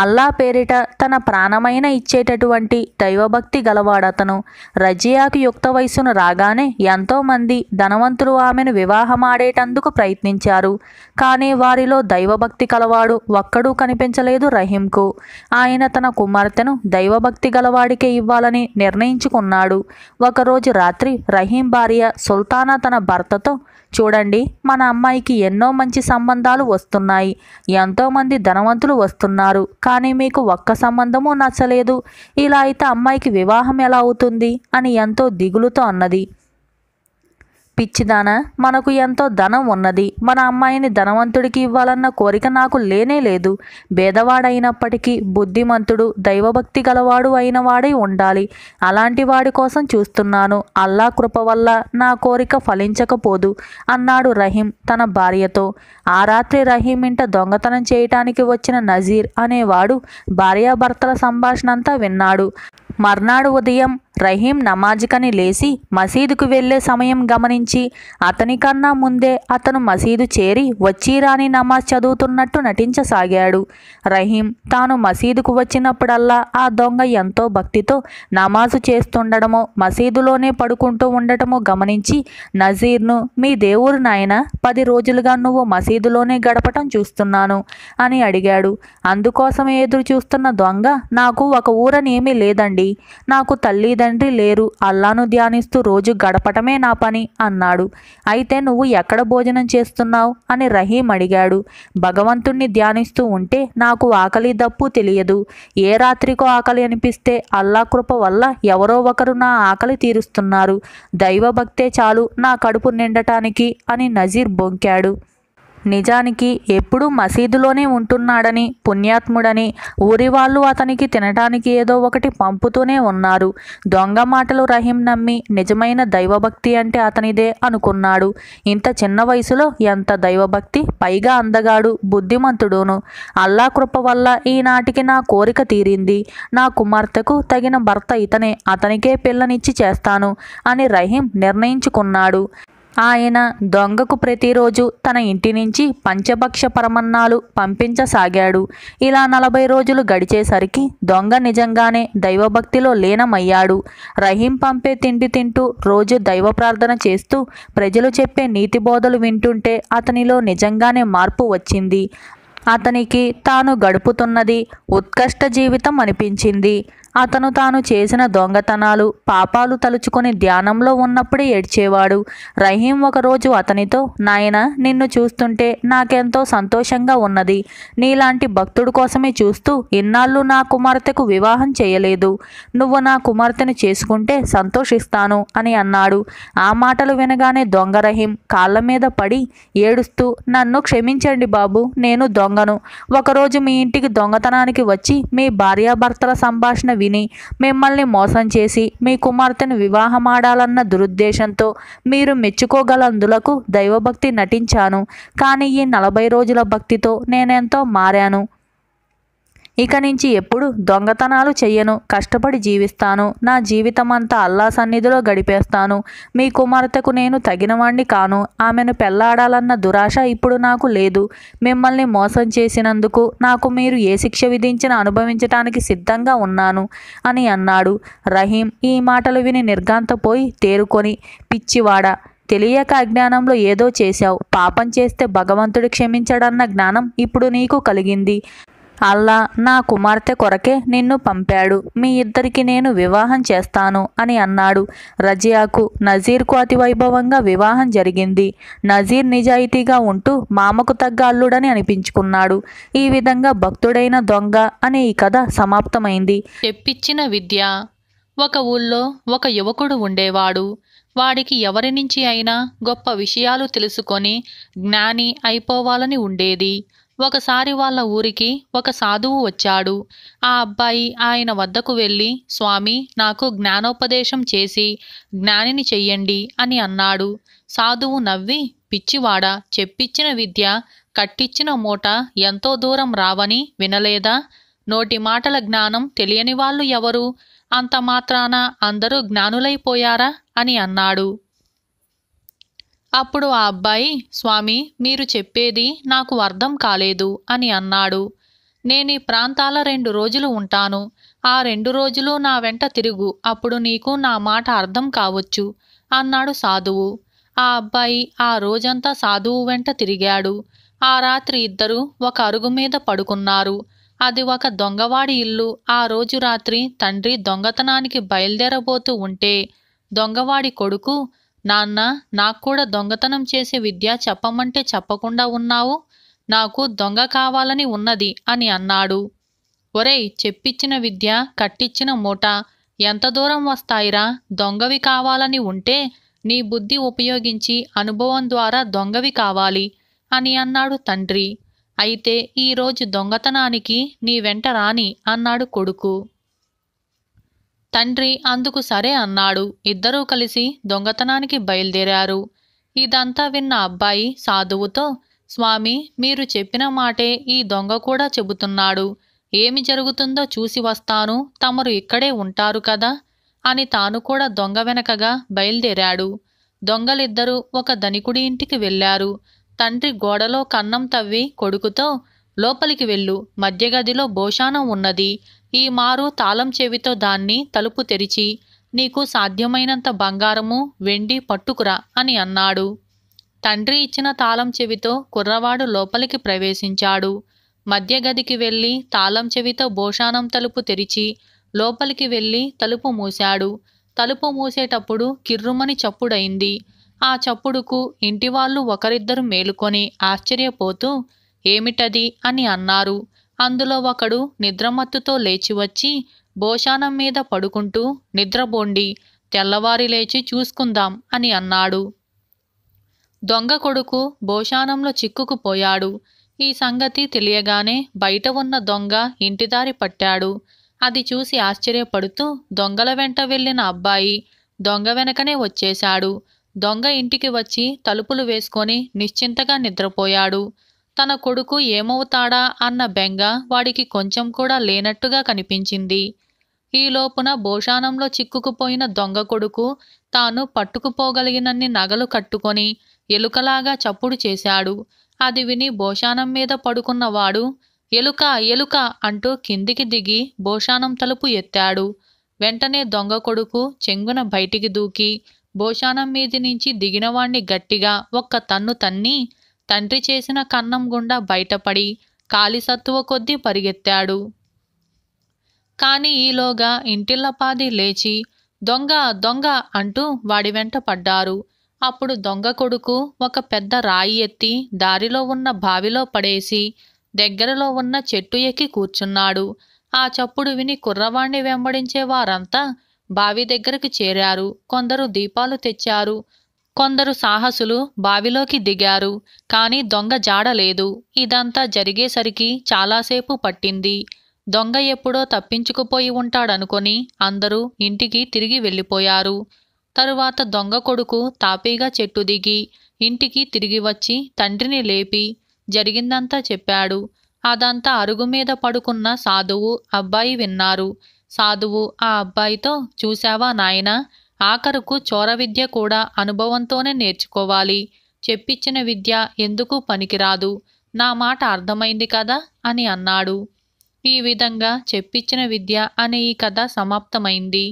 అల్లా పేరిట తన ప్రాణమైన ఇచ్చేటటువంటి దైవభక్తి గలవాడతను రజియాకు యుక్త వయసును రాగానే ఎంతోమంది ధనవంతులు ఆమెను వివాహమాడేటందుకు ప్రయత్నించారు కానీ వారిలో దైవభక్తి కలవాడు ఒక్కడూ కనిపించలేదు రహీంకు ఆయన తన కుమార్తెను దైవభక్తి గలవాడికే ఇవ్వాలని నిర్ణయించుకున్నాడు ఒకరోజు రాత్రి రహీం భార్య సుల్తానా తన భర్తతో చూడండి మన అమ్మాయికి ఎన్నో మంచి సంబంధాలు వస్తున్నాయి ఎంతోమంది ధనవంతులు వస్తున్నారు కానీ మీకు ఒక్క సంబంధము నచ్చలేదు ఇలా అయితే అమ్మాయికి వివాహం ఎలా అవుతుంది అని ఎంతో దిగులుతో అన్నది పిచ్చిదానా మనకు ఎంతో ధనం ఉన్నది మన అమ్మాయిని ధనవంతుడికి ఇవ్వాలన్న కోరిక నాకు లేనే లేదు భేదవాడైనప్పటికీ బుద్ధిమంతుడు దైవభక్తి గలవాడు అయిన వాడై ఉండాలి అలాంటి వాడి కోసం చూస్తున్నాను అల్లా కృప వల్ల నా కోరిక ఫలించకపోదు అన్నాడు రహీం తన భార్యతో ఆ రాత్రి రహీం ఇంట దొంగతనం చేయటానికి వచ్చిన నజీర్ అనేవాడు భార్యాభర్తల సంభాషణ అంతా విన్నాడు మర్నాడు ఉదయం రహీం నమాజ్కని లేచి మసీదుకు వెళ్లే సమయం గమనించి అతని కన్నా ముందే అతను మసీదు చేరి వచ్చిరాని నమాజ్ చదువుతున్నట్టు నటించసాగాడు రహీం తాను మసీదుకు వచ్చినప్పుడల్లా ఆ దొంగ ఎంతో భక్తితో నమాజు చేస్తుండడము మసీదులోనే పడుకుంటూ ఉండటమో గమనించి నజీర్ను మీ దేవుడు నాయన పది రోజులుగా నువ్వు మసీదులోనే గడపటం చూస్తున్నాను అని అడిగాడు అందుకోసం ఎదురు చూస్తున్న దొంగ నాకు ఒక ఊరనేమీ లేదండి చేయండి నాకు తల్లిదండ్రి లేరు అల్లాను ధ్యానిస్తూ రోజు గడపటమే నా పని అన్నాడు అయితే నువ్వు ఎక్కడ భోజనం చేస్తున్నావు అని రహీం అడిగాడు భగవంతుణ్ణి ధ్యానిస్తూ ఉంటే నాకు ఆకలి దప్పు తెలియదు ఏ రాత్రికో ఆకలి అనిపిస్తే అల్లా కృప వల్ల ఎవరో ఒకరు నా ఆకలి తీరుస్తున్నారు దైవభక్తే చాలు నా కడుపు నిండటానికి అని నజీర్ బొంకాడు నిజానికి ఎప్పుడూ మసీదులోనే ఉంటున్నాడని పుణ్యాత్ముడని ఊరి వాళ్ళు అతనికి తినటానికి ఏదో ఒకటి పంపుతూనే ఉన్నారు దొంగ మాటలు రహీం నమ్మి నిజమైన దైవభక్తి అంటే అతనిదే అనుకున్నాడు ఇంత చిన్న వయసులో ఎంత దైవభక్తి పైగా అందగాడు బుద్ధిమంతుడును అల్లా కృప వల్ల ఈనాటికి నా కోరిక తీరింది నా కుమార్తెకు తగిన భర్త ఇతనే అతనికే పిల్లనిచ్చి చేస్తాను అని రహీం నిర్ణయించుకున్నాడు ఆయన దొంగకు ప్రతిరోజు తన ఇంటి నుంచి పంచభక్ష పరమన్నాలు పంపించసాగాడు ఇలా నలభై రోజులు గడిచేసరికి దొంగ నిజంగానే దైవభక్తిలో లీనమయ్యాడు రహీం పంపే తిండి తింటూ రోజు దైవ ప్రార్థన చేస్తూ ప్రజలు చెప్పే నీతి బోధలు వింటుంటే అతనిలో నిజంగానే మార్పు వచ్చింది అతనికి తాను గడుపుతున్నది ఉత్కృష్ట జీవితం అనిపించింది అతను తాను చేసిన దొంగతనాలు పాపాలు తలుచుకొని ధ్యానంలో ఉన్నప్పుడే ఏడ్చేవాడు రహీం ఒకరోజు అతనితో నాయన నిన్ను చూస్తుంటే నాకెంతో సంతోషంగా ఉన్నది నీలాంటి భక్తుడు కోసమే చూస్తూ ఇన్నాళ్ళు నా కుమార్తెకు వివాహం చేయలేదు నువ్వు నా కుమార్తెను చేసుకుంటే సంతోషిస్తాను అని అన్నాడు ఆ మాటలు వినగానే దొంగ రహీం కాళ్ళ మీద పడి ఏడుస్తూ నన్ను క్షమించండి బాబు నేను దొంగను ఒకరోజు మీ ఇంటికి దొంగతనానికి వచ్చి మీ భార్యాభర్తల సంభాషణ విని మిమ్మల్ని మోసం చేసి మీ కుమార్తెను వివాహమాడాలన్న దురుద్దేశంతో మీరు మెచ్చుకోగలందులకు దైవభక్తి నటించాను కానీ ఈ నలభై రోజుల భక్తితో నేనెంతో మారాను ఇక నుంచి ఎప్పుడు దొంగతనాలు చెయ్యను కష్టపడి జీవిస్తాను నా జీవితమంతా అల్లా సన్నిధిలో గడిపేస్తాను మీ కుమార్తెకు నేను తగినవాణ్ణి కాను ఆమెను పెళ్లాడాలన్న దురాశ ఇప్పుడు నాకు లేదు మిమ్మల్ని మోసం చేసినందుకు నాకు మీరు ఏ శిక్ష విధించినా అనుభవించటానికి సిద్ధంగా ఉన్నాను అని అన్నాడు రహీం ఈ మాటలు విని నిర్గాంతపోయి తేరుకొని పిచ్చివాడ తెలియక అజ్ఞానంలో ఏదో చేశావు పాపం చేస్తే భగవంతుడు క్షమించడన్న జ్ఞానం ఇప్పుడు నీకు కలిగింది అల్లా నా కుమార్తె కొరకే నిన్ను పంపాడు మీ ఇద్దరికి నేను వివాహం చేస్తాను అని అన్నాడు రజియాకు నజీర్కు అతి వైభవంగా వివాహం జరిగింది నజీర్ నిజాయితీగా ఉంటూ మామకు తగ్గ అల్లుడని అనిపించుకున్నాడు ఈ విధంగా భక్తుడైన దొంగ అనే ఈ కథ సమాప్తమైంది చెప్పిచ్చిన విద్య ఒక ఊళ్ళో ఒక యువకుడు ఉండేవాడు వాడికి ఎవరి నుంచి అయినా గొప్ప విషయాలు తెలుసుకొని జ్ఞాని అయిపోవాలని ఉండేది ఒకసారి వాళ్ళ ఊరికి ఒక సాధువు వచ్చాడు ఆ అబ్బాయి ఆయన వద్దకు వెళ్ళి స్వామి నాకు జ్ఞానోపదేశం చేసి జ్ఞానిని చెయ్యండి అని అన్నాడు సాధువు నవ్వి పిచ్చివాడ చెప్పిచ్చిన విద్య కట్టిచ్చిన మూట ఎంతో దూరం రావని వినలేదా నోటి మాటల జ్ఞానం తెలియని వాళ్ళు ఎవరు అంత మాత్రాన అందరూ జ్ఞానులైపోయారా అని అన్నాడు అప్పుడు ఆ అబ్బాయి స్వామి మీరు చెప్పేది నాకు అర్థం కాలేదు అని అన్నాడు నేను ఈ ప్రాంతాల రెండు రోజులు ఉంటాను ఆ రెండు రోజులు నా వెంట తిరుగు అప్పుడు నీకు నా మాట అర్థం కావచ్చు అన్నాడు సాధువు ఆ అబ్బాయి ఆ రోజంతా సాధువు వెంట తిరిగాడు ఆ రాత్రి ఇద్దరు ఒక అరుగు మీద పడుకున్నారు అది ఒక దొంగవాడి ఇల్లు ఆ రోజు రాత్రి తండ్రి దొంగతనానికి బయలుదేరబోతూ ఉంటే దొంగవాడి కొడుకు నాన్న నాకు కూడా దొంగతనం చేసే విద్య చెప్పమంటే చెప్పకుండా ఉన్నావు నాకు దొంగ కావాలని ఉన్నది అని అన్నాడు ఒరేయ్ చెప్పిచ్చిన విద్య కట్టిచ్చిన మూట ఎంత దూరం వస్తాయిరా దొంగవి కావాలని ఉంటే నీ బుద్ధి ఉపయోగించి అనుభవం ద్వారా దొంగవి కావాలి అని అన్నాడు తండ్రి అయితే ఈరోజు దొంగతనానికి నీ వెంట రాని అన్నాడు కొడుకు తండ్రి అందుకు సరే అన్నాడు ఇద్దరూ కలిసి దొంగతనానికి బయలుదేరారు ఇదంతా విన్న అబ్బాయి సాధువుతో స్వామి మీరు చెప్పిన మాటే ఈ దొంగ కూడా చెబుతున్నాడు ఏమి జరుగుతుందో చూసి వస్తాను తమరు ఇక్కడే ఉంటారు కదా అని తాను కూడా దొంగ వెనకగా బయలుదేరాడు దొంగలిద్దరూ ఒక ధనికుడి ఇంటికి వెళ్ళారు తండ్రి గోడలో కన్నం తవ్వి కొడుకుతో లోపలికి వెళ్ళు మధ్యగదిలో భోషానం ఉన్నది ఈ మారు తాళం చెవితో దాన్ని తలుపు తెరిచి నీకు సాధ్యమైనంత బంగారము వెండి పట్టుకురా అని అన్నాడు తండ్రి ఇచ్చిన తాళం చెవితో కుర్రవాడు లోపలికి ప్రవేశించాడు మధ్య గదికి వెళ్ళి తాళం చెవితో భోషాణం తలుపు తెరిచి లోపలికి వెళ్ళి తలుపు మూశాడు తలుపు మూసేటప్పుడు కిర్రుమని చప్పుడైంది ఆ చప్పుడుకు ఇంటివాళ్ళు ఒకరిద్దరు మేలుకొని ఆశ్చర్యపోతూ ఏమిటది అని అన్నారు అందులో ఒకడు నిద్రమత్తుతో లేచి వచ్చి భోషానం మీద పడుకుంటూ నిద్రబోండి తెల్లవారి లేచి చూసుకుందాం అని అన్నాడు దొంగ కొడుకు భోషానంలో చిక్కుకుపోయాడు ఈ సంగతి తెలియగానే బయట ఉన్న దొంగ ఇంటిదారి పట్టాడు అది చూసి ఆశ్చర్యపడుతూ దొంగల వెంట వెళ్ళిన అబ్బాయి దొంగ వెనకనే వచ్చేశాడు దొంగ ఇంటికి వచ్చి తలుపులు వేసుకొని నిశ్చింతగా నిద్రపోయాడు తన కొడుకు ఏమవుతాడా అన్న బెంగ వాడికి కొంచెం కూడా లేనట్టుగా కనిపించింది ఈలోపున భోషానంలో చిక్కుకుపోయిన దొంగ కొడుకు తాను పట్టుకుపోగలిగినన్ని నగలు కట్టుకొని ఎలుకలాగా చప్పుడు చేశాడు అది విని భోషానం మీద పడుకున్నవాడు ఎలుక ఎలుక అంటూ కిందికి దిగి భోషాణం తలుపు ఎత్తాడు వెంటనే దొంగ కొడుకు చెంగున బయటికి దూకి భోషానం మీది నుంచి దిగినవాణ్ణి గట్టిగా ఒక్క తన్ను తన్ని తండ్రి చేసిన కన్నం గుండా బయటపడి కాలిసత్తువ కొద్దీ పరిగెత్తాడు కాని ఈలోగా ఇంటిల్లపాది లేచి దొంగ దొంగ అంటూ వాడి వెంట పడ్డారు అప్పుడు దొంగ కొడుకు ఒక పెద్ద రాయి ఎత్తి దారిలో ఉన్న బావిలో పడేసి దగ్గరలో ఉన్న చెట్టు ఎక్కి కూర్చున్నాడు ఆ చప్పుడు విని కుర్రవాణ్ణి వెంబడించే వారంతా బావి దగ్గరికి చేరారు కొందరు దీపాలు తెచ్చారు కొందరు సాహసులు బావిలోకి దిగారు కాని దొంగ జాడలేదు ఇదంతా జరిగేసరికి చాలాసేపు పట్టింది దొంగ ఎప్పుడో తప్పించుకుపోయి ఉంటాడనుకొని అందరూ ఇంటికి తిరిగి వెళ్ళిపోయారు తరువాత దొంగ కొడుకు తాపీగా చెట్టు దిగి ఇంటికి తిరిగి వచ్చి తండ్రిని లేపి జరిగిందంతా చెప్పాడు అదంతా అరుగు మీద పడుకున్న సాధువు అబ్బాయి విన్నారు సాధువు ఆ అబ్బాయితో చూశావా నాయనా ఆఖరుకు చోర విద్య కూడా అనుభవంతోనే నేర్చుకోవాలి చెప్పిచ్చిన విద్య ఎందుకు పనికిరాదు నా మాట అర్థమైంది కదా అని అన్నాడు ఈ విధంగా చెప్పిచ్చిన విద్య అనే ఈ కథ సమాప్తమైంది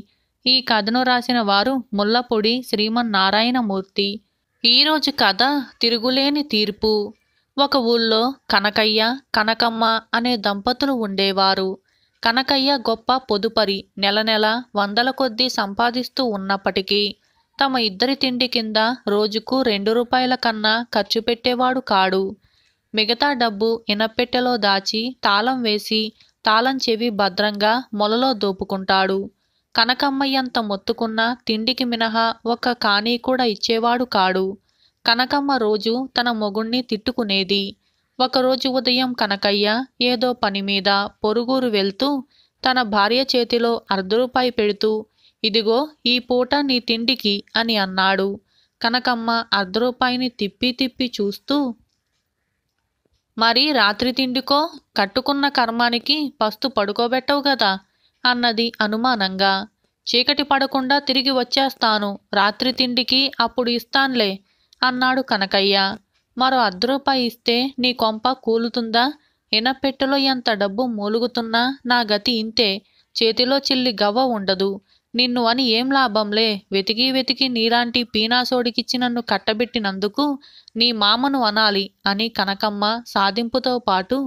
ఈ కథను రాసిన వారు ముల్లపొడి శ్రీమన్నారాయణమూర్తి ఈరోజు కథ తిరుగులేని తీర్పు ఒక ఊళ్ళో కనకయ్య కనకమ్మ అనే దంపతులు ఉండేవారు కనకయ్య గొప్ప పొదుపరి నెల నెల వందల కొద్దీ సంపాదిస్తూ ఉన్నప్పటికీ తమ ఇద్దరి తిండి కింద రోజుకు రెండు రూపాయల కన్నా ఖర్చు పెట్టేవాడు కాడు మిగతా డబ్బు ఇనపెట్టెలో దాచి తాళం వేసి తాళం చెవి భద్రంగా మొలలో దోపుకుంటాడు కనకమ్మయ్యంత మొత్తుకున్న తిండికి మినహా ఒక్క కానీ కూడా ఇచ్చేవాడు కాడు కనకమ్మ రోజు తన మొగుణ్ణి తిట్టుకునేది ఒకరోజు ఉదయం కనకయ్య ఏదో పని మీద పొరుగురు వెళ్తూ తన భార్య చేతిలో అర్ధరూపాయి పెడుతూ ఇదిగో ఈ పూట నీ తిండికి అని అన్నాడు కనకమ్మ అర్ధరూపాయిని తిప్పి తిప్పి చూస్తూ మరి రాత్రి తిండికో కట్టుకున్న కర్మానికి పస్తు పడుకోబెట్టవు గదా అన్నది అనుమానంగా చీకటి పడకుండా తిరిగి వచ్చేస్తాను రాత్రి తిండికి అప్పుడు ఇస్తాన్లే అన్నాడు కనకయ్య మరో అర్ధరూపాయి ఇస్తే నీ కొంప కూలుతుందా ఇనపెట్టెలో ఎంత డబ్బు మూలుగుతున్నా నా గతి ఇంతే చేతిలో చిల్లి గవ్వ ఉండదు నిన్ను అని ఏం లాభంలే వెతికి వెతికి నీలాంటి పీనాసోడికిచ్చి నన్ను కట్టబెట్టినందుకు నీ మామను అనాలి అని కనకమ్మ సాధింపుతో పాటు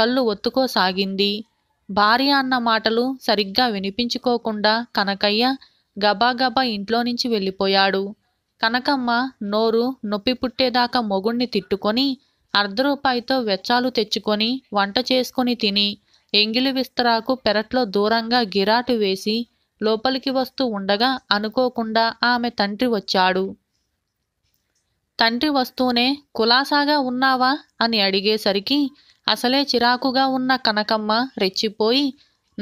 కళ్ళు ఒత్తుకోసాగింది భార్య అన్న మాటలు సరిగ్గా వినిపించుకోకుండా కనకయ్య గబాగబా ఇంట్లో నుంచి వెళ్ళిపోయాడు కనకమ్మ నోరు నొప్పి పుట్టేదాకా మొగుణ్ణి తిట్టుకొని అర్ధ రూపాయితో వెచ్చాలు తెచ్చుకొని వంట చేసుకొని తిని ఎంగిలి విస్తరాకు పెరట్లో దూరంగా గిరాటు వేసి లోపలికి వస్తూ ఉండగా అనుకోకుండా ఆమె తండ్రి వచ్చాడు తండ్రి వస్తూనే కులాసాగా ఉన్నావా అని అడిగేసరికి అసలే చిరాకుగా ఉన్న కనకమ్మ రెచ్చిపోయి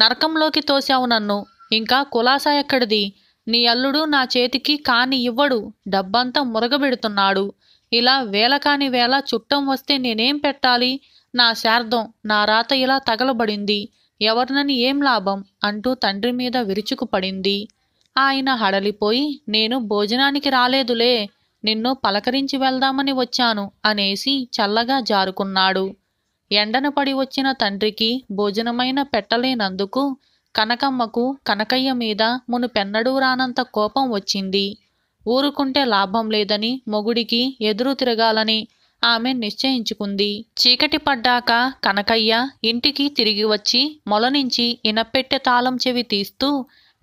నరకంలోకి తోశావు నన్ను ఇంకా కులాసా ఎక్కడిది నీ అల్లుడు నా చేతికి కాని ఇవ్వడు డబ్బంతా మురగబెడుతున్నాడు ఇలా వేల కాని వేళ చుట్టం వస్తే నేనేం పెట్టాలి నా శార్థం నా రాత ఇలా తగలబడింది ఎవరినని ఏం లాభం అంటూ తండ్రి మీద విరుచుకుపడింది ఆయన హడలిపోయి నేను భోజనానికి రాలేదులే నిన్ను పలకరించి వెళ్దామని వచ్చాను అనేసి చల్లగా జారుకున్నాడు ఎండన పడి వచ్చిన తండ్రికి భోజనమైన పెట్టలేనందుకు కనకమ్మకు కనకయ్య మీద మునుపెన్నడూ రానంత కోపం వచ్చింది ఊరుకుంటే లాభం లేదని మొగుడికి ఎదురు తిరగాలని ఆమె నిశ్చయించుకుంది చీకటి పడ్డాక కనకయ్య ఇంటికి తిరిగి వచ్చి నుంచి ఇనపెట్టె తాళం చెవి తీస్తూ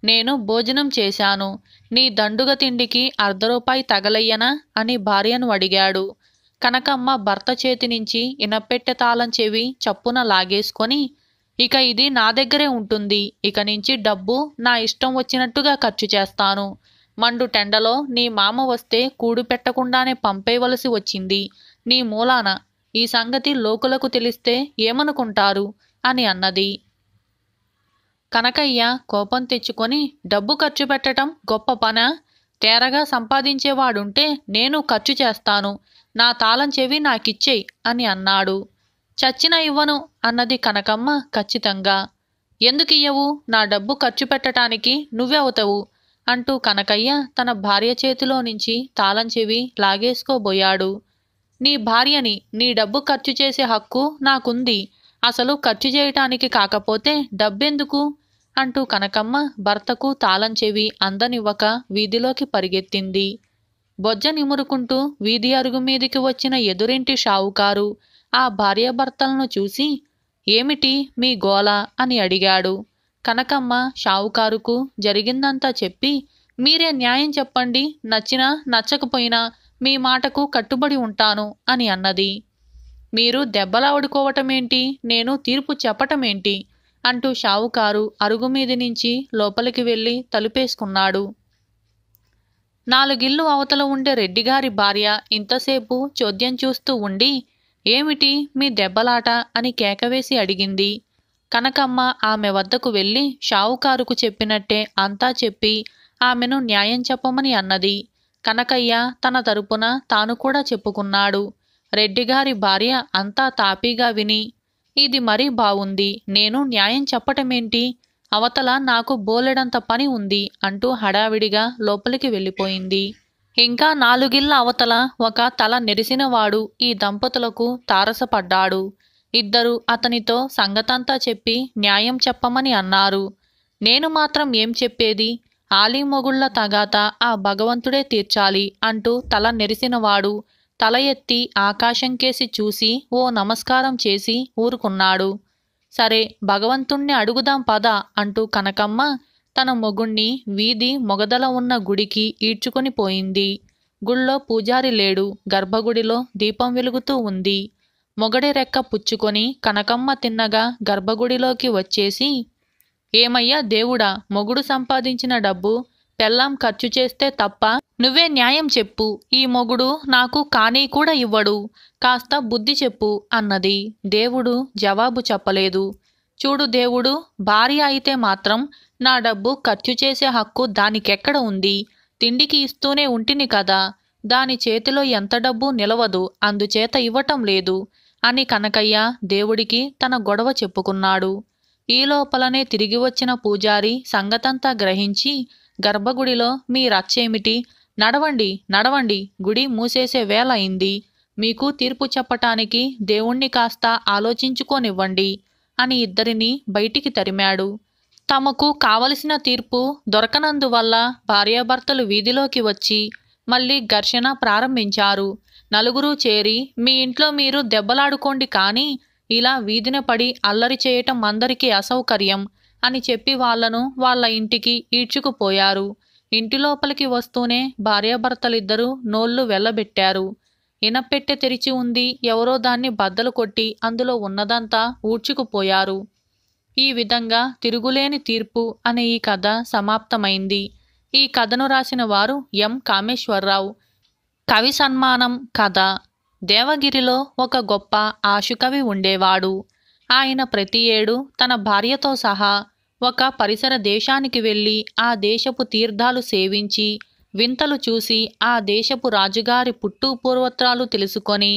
నేను భోజనం చేశాను నీ దండుగ తిండికి అర్ధ రూపాయి తగలయ్యనా అని భార్యను అడిగాడు కనకమ్మ భర్త చేతి నుంచి ఇనపెట్టె తాళం చెవి చప్పున లాగేసుకొని ఇక ఇది నా దగ్గరే ఉంటుంది ఇక నుంచి డబ్బు నా ఇష్టం వచ్చినట్టుగా ఖర్చు చేస్తాను మండు టెండలో నీ మామ వస్తే కూడు పెట్టకుండానే పంపేయవలసి వచ్చింది నీ మూలాన ఈ సంగతి లోకులకు తెలిస్తే ఏమనుకుంటారు అని అన్నది కనకయ్య కోపం తెచ్చుకొని డబ్బు ఖర్చు పెట్టడం గొప్ప పన తేరగా సంపాదించేవాడుంటే నేను ఖర్చు చేస్తాను నా తాళం చెవి నాకిచ్చేయి అని అన్నాడు చచ్చిన ఇవ్వను అన్నది కనకమ్మ ఖచ్చితంగా ఎందుకియ్యవు నా డబ్బు ఖర్చు పెట్టటానికి నువ్వే అవుతావు అంటూ కనకయ్య తన భార్య చేతిలో నుంచి తాళం చెవి లాగేసుకోబోయాడు నీ భార్యని నీ డబ్బు ఖర్చు చేసే హక్కు నాకుంది అసలు ఖర్చు చేయటానికి కాకపోతే డబ్బెందుకు అంటూ కనకమ్మ భర్తకు తాళం చెవి అందనివ్వక వీధిలోకి పరిగెత్తింది బొజ్జ నిమురుకుంటూ వీధి అరుగు మీదికి వచ్చిన ఎదురింటి షావుకారు ఆ భార్యాభర్తలను చూసి ఏమిటి మీ గోల అని అడిగాడు కనకమ్మ షావుకారుకు జరిగిందంతా చెప్పి మీరే న్యాయం చెప్పండి నచ్చినా నచ్చకపోయినా మీ మాటకు కట్టుబడి ఉంటాను అని అన్నది మీరు దెబ్బలాడుకోవటమేంటి నేను తీర్పు చెప్పటమేంటి అంటూ షావుకారు అరుగు మీది నుంచి లోపలికి వెళ్ళి తలుపేసుకున్నాడు నాలుగిల్లు అవతల ఉండే రెడ్డిగారి భార్య ఇంతసేపు చోద్యం చూస్తూ ఉండి ఏమిటి మీ దెబ్బలాట అని కేకవేసి అడిగింది కనకమ్మ ఆమె వద్దకు వెళ్ళి షావుకారుకు చెప్పినట్టే అంతా చెప్పి ఆమెను న్యాయం చెప్పమని అన్నది కనకయ్య తన తరపున తాను కూడా చెప్పుకున్నాడు రెడ్డిగారి భార్య అంతా తాపీగా విని ఇది మరీ బావుంది నేను న్యాయం చెప్పటమేంటి అవతల నాకు బోలెడంత పని ఉంది అంటూ హడావిడిగా లోపలికి వెళ్ళిపోయింది ఇంకా నాలుగిళ్ల అవతల ఒక తల నెరిసినవాడు ఈ దంపతులకు తారసపడ్డాడు ఇద్దరు అతనితో సంగతంతా చెప్పి న్యాయం చెప్పమని అన్నారు నేను మాత్రం ఏం చెప్పేది మొగుళ్ల తగాత ఆ భగవంతుడే తీర్చాలి అంటూ తల నెరిసినవాడు తల ఎత్తి ఆకాశంకేసి చూసి ఓ నమస్కారం చేసి ఊరుకున్నాడు సరే భగవంతుణ్ణి అడుగుదాం పద అంటూ కనకమ్మ తన మొగుణ్ణి వీధి మొగదల ఉన్న గుడికి ఈడ్చుకొని పోయింది గుళ్ళో పూజారి లేడు గర్భగుడిలో దీపం వెలుగుతూ ఉంది మొగడి రెక్క పుచ్చుకొని కనకమ్మ తిన్నగా గర్భగుడిలోకి వచ్చేసి ఏమయ్యా దేవుడా మొగుడు సంపాదించిన డబ్బు పెళ్ళాం ఖర్చు చేస్తే తప్ప నువ్వే న్యాయం చెప్పు ఈ మొగుడు నాకు కానీ కూడా ఇవ్వడు కాస్త బుద్ధి చెప్పు అన్నది దేవుడు జవాబు చెప్పలేదు చూడు దేవుడు భార్య అయితే మాత్రం నా డబ్బు ఖర్చు చేసే హక్కు దానికెక్కడ ఉంది తిండికి ఇస్తూనే ఉంటిని కదా దాని చేతిలో ఎంత డబ్బు నిలవదు అందుచేత ఇవ్వటం లేదు అని కనకయ్య దేవుడికి తన గొడవ చెప్పుకున్నాడు ఈ లోపలనే తిరిగి వచ్చిన పూజారి సంగతంతా గ్రహించి గర్భగుడిలో మీ రచ్చేమిటి నడవండి నడవండి గుడి మూసేసే వేలయింది అయింది మీకు తీర్పు చెప్పటానికి దేవుణ్ణి కాస్త ఆలోచించుకోనివ్వండి అని ఇద్దరినీ బయటికి తరిమాడు తమకు కావలసిన తీర్పు దొరకనందువల్ల భార్యాభర్తలు వీధిలోకి వచ్చి మళ్ళీ ఘర్షణ ప్రారంభించారు నలుగురు చేరి మీ ఇంట్లో మీరు దెబ్బలాడుకోండి కానీ ఇలా వీధిన పడి అల్లరి చేయటం అందరికీ అసౌకర్యం అని చెప్పి వాళ్లను వాళ్ల ఇంటికి ఈడ్చుకుపోయారు ఇంటి లోపలికి వస్తూనే భార్యాభర్తలిద్దరూ నోళ్లు వెళ్ళబెట్టారు ఇనపెట్టె తెరిచి ఉంది ఎవరో దాన్ని బద్దలు కొట్టి అందులో ఉన్నదంతా ఊడ్చుకుపోయారు ఈ విధంగా తిరుగులేని తీర్పు అనే ఈ కథ సమాప్తమైంది ఈ కథను రాసిన వారు ఎం కామేశ్వరరావు కవి సన్మానం కథ దేవగిరిలో ఒక గొప్ప ఆశుకవి ఉండేవాడు ఆయన ప్రతి ఏడు తన భార్యతో సహా ఒక పరిసర దేశానికి వెళ్ళి ఆ దేశపు తీర్థాలు సేవించి వింతలు చూసి ఆ దేశపు రాజుగారి పుట్టు పూర్వత్రాలు తెలుసుకొని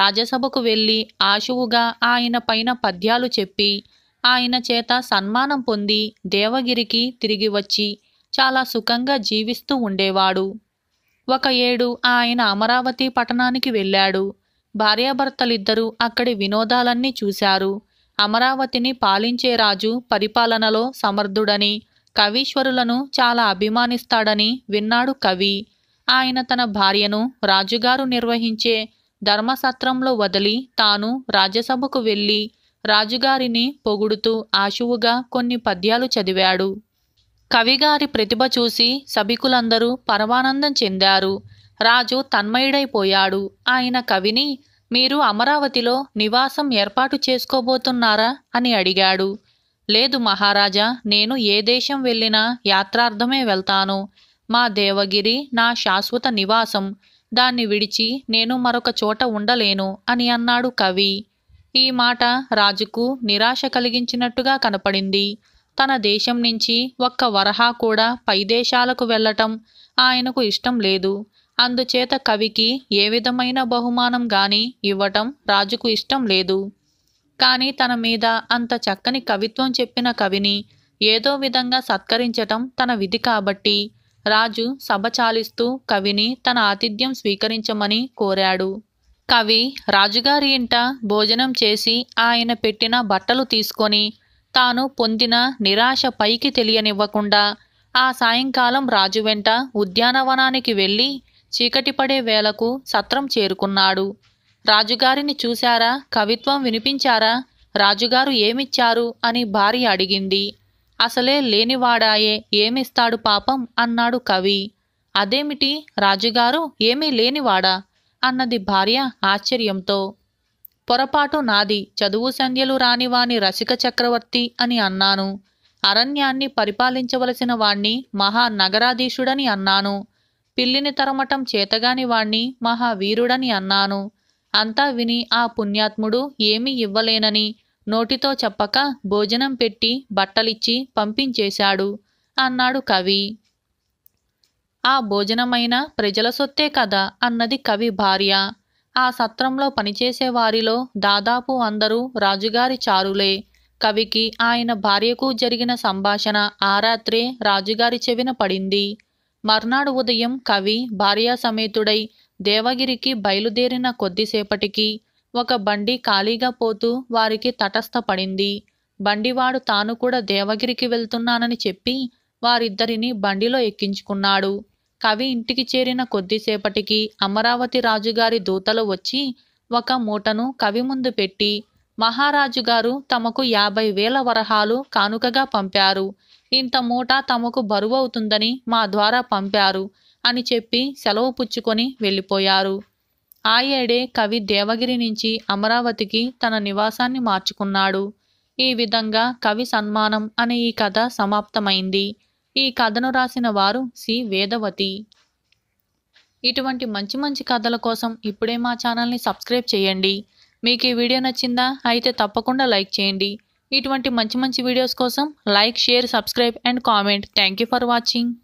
రాజసభకు వెళ్ళి ఆశువుగా ఆయన పైన పద్యాలు చెప్పి ఆయన చేత సన్మానం పొంది దేవగిరికి తిరిగి వచ్చి చాలా సుఖంగా జీవిస్తూ ఉండేవాడు ఒక ఏడు ఆయన అమరావతి పట్టణానికి వెళ్ళాడు భార్యాభర్తలిద్దరూ అక్కడి వినోదాలన్నీ చూశారు అమరావతిని పాలించే రాజు పరిపాలనలో సమర్థుడని కవీశ్వరులను చాలా అభిమానిస్తాడని విన్నాడు కవి ఆయన తన భార్యను రాజుగారు నిర్వహించే ధర్మసత్రంలో వదిలి తాను రాజ్యసభకు వెళ్ళి రాజుగారిని పొగుడుతూ ఆశువుగా కొన్ని పద్యాలు చదివాడు కవిగారి ప్రతిభ చూసి సభికులందరూ పరమానందం చెందారు రాజు తన్మయుడైపోయాడు ఆయన కవిని మీరు అమరావతిలో నివాసం ఏర్పాటు చేసుకోబోతున్నారా అని అడిగాడు లేదు మహారాజా నేను ఏ దేశం వెళ్ళినా యాత్రార్థమే వెళ్తాను మా దేవగిరి నా శాశ్వత నివాసం దాన్ని విడిచి నేను మరొక చోట ఉండలేను అని అన్నాడు కవి ఈ మాట రాజుకు నిరాశ కలిగించినట్టుగా కనపడింది తన దేశం నుంచి ఒక్క వరహా కూడా పై దేశాలకు వెళ్ళటం ఆయనకు ఇష్టం లేదు అందుచేత కవికి ఏ విధమైన బహుమానం గాని ఇవ్వటం రాజుకు ఇష్టం లేదు కానీ తన మీద అంత చక్కని కవిత్వం చెప్పిన కవిని ఏదో విధంగా సత్కరించటం తన విధి కాబట్టి రాజు సభ చాలిస్తూ కవిని తన ఆతిథ్యం స్వీకరించమని కోరాడు కవి రాజుగారి ఇంట భోజనం చేసి ఆయన పెట్టిన బట్టలు తీసుకొని తాను పొందిన నిరాశ పైకి తెలియనివ్వకుండా ఆ సాయంకాలం రాజు వెంట ఉద్యానవనానికి వెళ్ళి చీకటి పడే వేళకు సత్రం చేరుకున్నాడు రాజుగారిని చూశారా కవిత్వం వినిపించారా రాజుగారు ఏమిచ్చారు అని భార్య అడిగింది అసలే లేనివాడాయే ఏమిస్తాడు పాపం అన్నాడు కవి అదేమిటి రాజుగారు ఏమీ లేనివాడా అన్నది భార్య ఆశ్చర్యంతో పొరపాటు నాది చదువు సంధ్యలు రానివాని రసిక చక్రవర్తి అని అన్నాను అరణ్యాన్ని పరిపాలించవలసిన వాణ్ణి మహానగరాధీశుడని అన్నాను పిల్లిని తరమటం చేతగాని వాణ్ణి మహావీరుడని అన్నాను అంతా విని ఆ పుణ్యాత్ముడు ఏమీ ఇవ్వలేనని నోటితో చెప్పక భోజనం పెట్టి బట్టలిచ్చి పంపించేశాడు అన్నాడు కవి ఆ భోజనమైన ప్రజల సొత్తే కదా అన్నది కవి భార్య ఆ సత్రంలో పనిచేసే వారిలో దాదాపు అందరూ రాజుగారి చారులే కవికి ఆయన భార్యకు జరిగిన సంభాషణ ఆ రాత్రే రాజుగారి చెవిన పడింది మర్నాడు ఉదయం కవి భార్యా సమేతుడై దేవగిరికి బయలుదేరిన కొద్దిసేపటికి ఒక బండి ఖాళీగా పోతూ వారికి తటస్థపడింది బండివాడు తాను కూడా దేవగిరికి వెళ్తున్నానని చెప్పి వారిద్దరిని బండిలో ఎక్కించుకున్నాడు కవి ఇంటికి చేరిన కొద్దిసేపటికి అమరావతి రాజుగారి దూతలు వచ్చి ఒక మూటను కవి ముందు పెట్టి మహారాజు గారు తమకు యాభై వేల వరహాలు కానుకగా పంపారు ఇంత మూట తమకు బరువవుతుందని మా ద్వారా పంపారు అని చెప్పి సెలవు పుచ్చుకొని వెళ్ళిపోయారు ఆ ఏడే కవి దేవగిరి నుంచి అమరావతికి తన నివాసాన్ని మార్చుకున్నాడు ఈ విధంగా కవి సన్మానం అనే ఈ కథ సమాప్తమైంది ఈ కథను రాసిన వారు సి వేదవతి ఇటువంటి మంచి మంచి కథల కోసం ఇప్పుడే మా ఛానల్ని సబ్స్క్రైబ్ చేయండి మీకు ఈ వీడియో నచ్చిందా అయితే తప్పకుండా లైక్ చేయండి ఇటువంటి మంచి మంచి వీడియోస్ కోసం like share subscribe and comment thank for watching